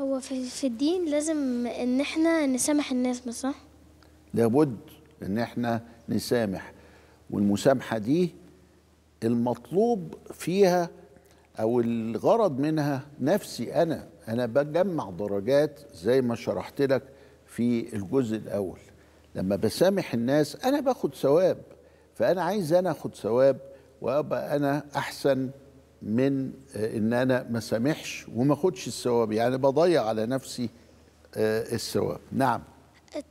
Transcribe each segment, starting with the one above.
هو في الدين لازم ان احنا نسامح الناس مش صح؟ لابد ان احنا نسامح والمسامحه دي المطلوب فيها او الغرض منها نفسي انا انا بجمع درجات زي ما شرحت لك في الجزء الاول لما بسامح الناس انا باخد ثواب فانا عايز انا اخد ثواب وابقى انا احسن من آه، ان انا ما سامحش وما اخدش الثواب يعني بضيع على نفسي آه، الثواب نعم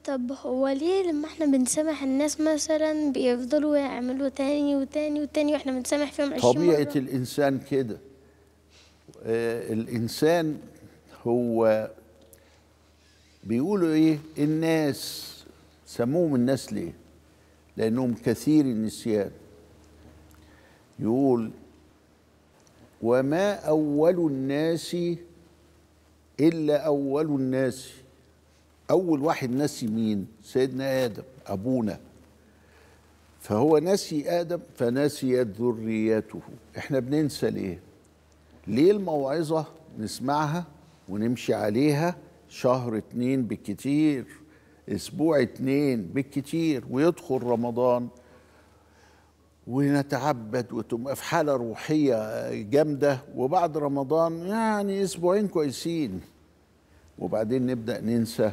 طب هو ليه لما احنا بنسامح الناس مثلا بيفضلوا يعملوا تاني وتاني وتاني واحنا بنسامح فيهم 20 طبيعة مرة؟ الانسان كده آه الانسان هو بيقولوا ايه الناس سموهم الناس ليه لانهم كثير النسيان يقول وما أول الناس إلا أول الناس أول واحد نسي مين سيدنا آدم أبونا فهو نسي آدم فنسيت ذريته احنا بننسى ليه ليه الموعظة نسمعها ونمشي عليها شهر اتنين بالكتير اسبوع اتنين بالكتير ويدخل رمضان ونتعبد وتبقى في حاله روحيه جامده وبعد رمضان يعني اسبوعين كويسين وبعدين نبدا ننسى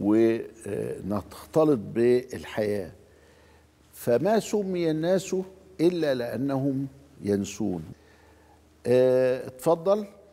ونختلط بالحياه فما سمي الناس الا لانهم ينسون آه، اتفضل